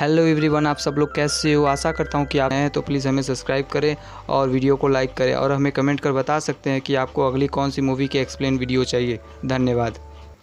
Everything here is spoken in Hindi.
हेलो एवरीवन आप सब लोग कैसे हो आशा करता हूँ कि आप हैं तो प्लीज़ हमें सब्सक्राइब करें और वीडियो को लाइक करें और हमें कमेंट कर बता सकते हैं कि आपको अगली कौन सी मूवी के एक्सप्लेन वीडियो चाहिए धन्यवाद